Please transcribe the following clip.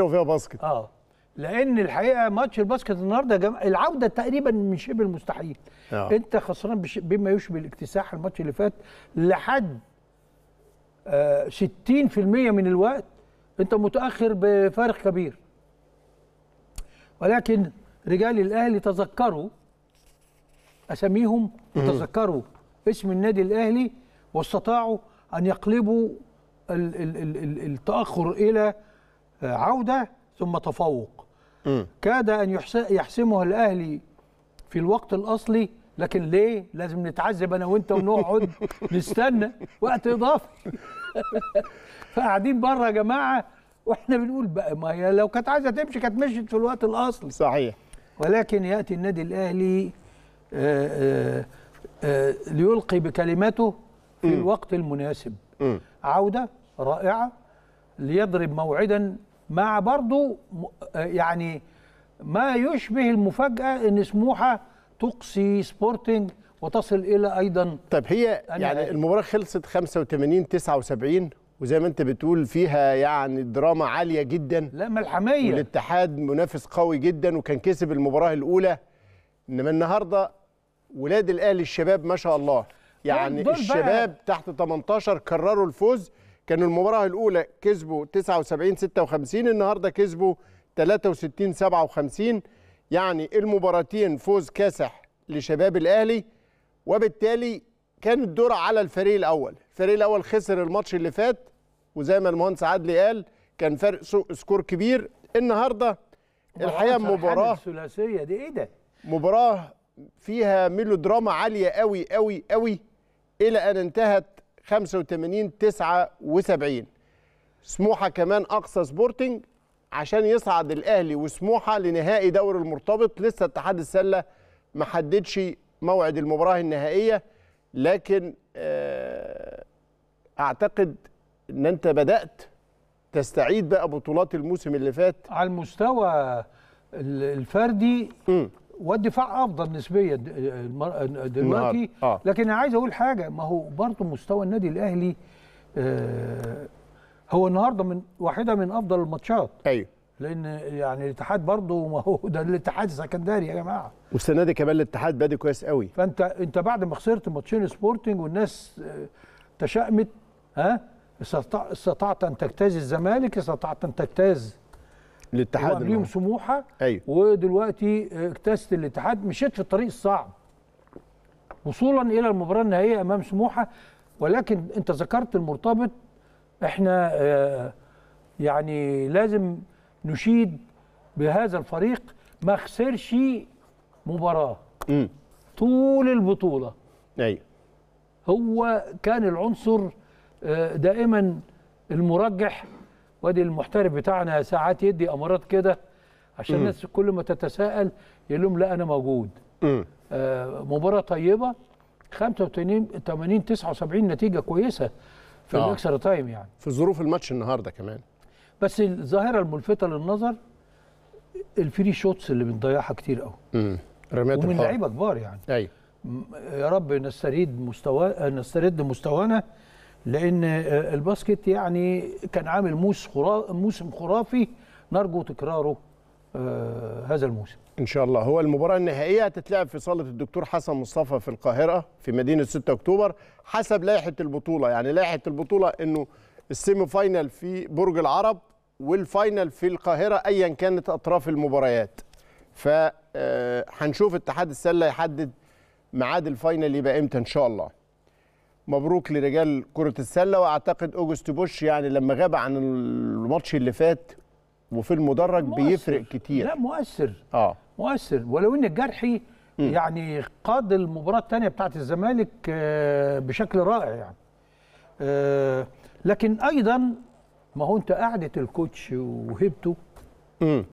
وفيها باسكت اه لان الحقيقه ماتش الباسكت النهارده جم... العوده تقريبا من شبه المستحيل آه. انت خسران بش... بما يشبه الاكتساح الماتش اللي فات لحد آه 60% من الوقت انت متاخر بفارق كبير ولكن رجال الاهلي تذكروا اساميهم وتذكروا اسم النادي الاهلي واستطاعوا ان يقلبوا ال... ال... ال... التاخر الى عوده ثم تفوق م. كاد ان يحسمه الاهلي في الوقت الاصلي لكن ليه لازم نتعذب انا وانت ونقعد نستنى وقت اضافي فقاعدين بره يا جماعه واحنا بنقول بقى ما هي لو كانت عايزه تمشي كانت مشيت في الوقت الاصلي صحيح ولكن ياتي النادي الاهلي آآ آه، آآ آه، آه، ليلقي بكلمته في م. الوقت المناسب م. عوده رائعه ليضرب موعدا مع برضو آه، يعني ما يشبه المفاجاه ان سموحه تقصي سبورتنج وتصل الى ايضا طيب هي يعني المباراه خلصت 85 79 وزي ما انت بتقول فيها يعني دراما عاليه جدا لا ملحميه والاتحاد منافس قوي جدا وكان كسب المباراه الاولى انما النهارده ولاد الاهلي الشباب ما شاء الله يعني طيب، الشباب تحت 18 كرروا الفوز كانوا المباراه الاولى كسبوا 79 56 النهارده كسبوا 63 57 يعني المباراتين فوز كاسح لشباب الاهلي وبالتالي كان الدور على الفريق الاول الفريق الاول خسر الماتش اللي فات وزي ما المهندس عدلي قال كان فرق سكور كبير النهارده الحقيقه مباراه الثلاثيه دي ايه ده مباراه فيها ميلودراما عاليه قوي قوي قوي الى ان انتهت 85 79 سموحه كمان اقصى سبورتنج عشان يصعد الاهلي وسموحه لنهائي دوري المرتبط لسه اتحاد السله ما حددش موعد المباراه النهائيه لكن آه، اعتقد ان انت بدات تستعيد بقى بطولات الموسم اللي فات على المستوى الفردي والدفاع افضل نسبيا آه، آه، دلوقتي آه. لكن انا عايز اقول حاجه ما هو برضه مستوى النادي الاهلي هو النهارده من واحده من افضل الماتشات ايوه لان يعني الاتحاد برضه ما هو ده الاتحاد السكندري يا جماعه والسنه دي كمان الاتحاد بادي كويس قوي فانت انت بعد ما خسرت ماتشين سبورتنج والناس تشائمت ها استطعت ان تجتاز الزمالك استطعت ان تجتاز الاتحاد ليهم سموحه أيوه. ودلوقتي اكتست الاتحاد مشيت في الطريق الصعب وصولا الى المباراه النهائيه امام سموحه ولكن انت ذكرت المرتبط احنا آه، يعني لازم نشيد بهذا الفريق ما خسرش مباراه م. طول البطوله ايوه هو كان العنصر آه، دائما المرجح وادي المحترف بتاعنا ساعات يدي امارات كده عشان م. الناس كل ما تتساءل يقول لهم لا انا موجود آه مباراه طيبه 85 80 79 نتيجه كويسه في آه. الاكسترا تايم يعني في ظروف الماتش النهارده كمان بس الظاهره الملفته للنظر الفري شوتس اللي بنضيعها كتير قوي رميات ومن لعيبه كبار يعني ايوه يا رب نستريد مستوى نسترد مستوانا لان آه، الباسكت يعني كان عامل موسم خرافي نرجو تكراره آه، هذا الموسم ان شاء الله هو المباراه النهائيه هتتلعب في صاله الدكتور حسن مصطفى في القاهره في مدينه 6 اكتوبر حسب لائحه البطوله يعني لائحه البطوله انه السيمي فاينل في برج العرب والفاينل في القاهره ايا كانت اطراف المباريات ف آه، هنشوف اتحاد السله يحدد ميعاد الفاينل يبقى امتى ان شاء الله مبروك لرجال كره السله واعتقد اوجست بوش يعني لما غاب عن الماتش اللي فات وفي المدرج مؤثر. بيفرق كتير لا مؤثر اه مؤثر ولو ان الجرحي م. يعني قاد المباراه الثانيه بتاعه الزمالك آه، بشكل رائع يعني آه، لكن ايضا ما هو انت قعده الكوتش وهيبته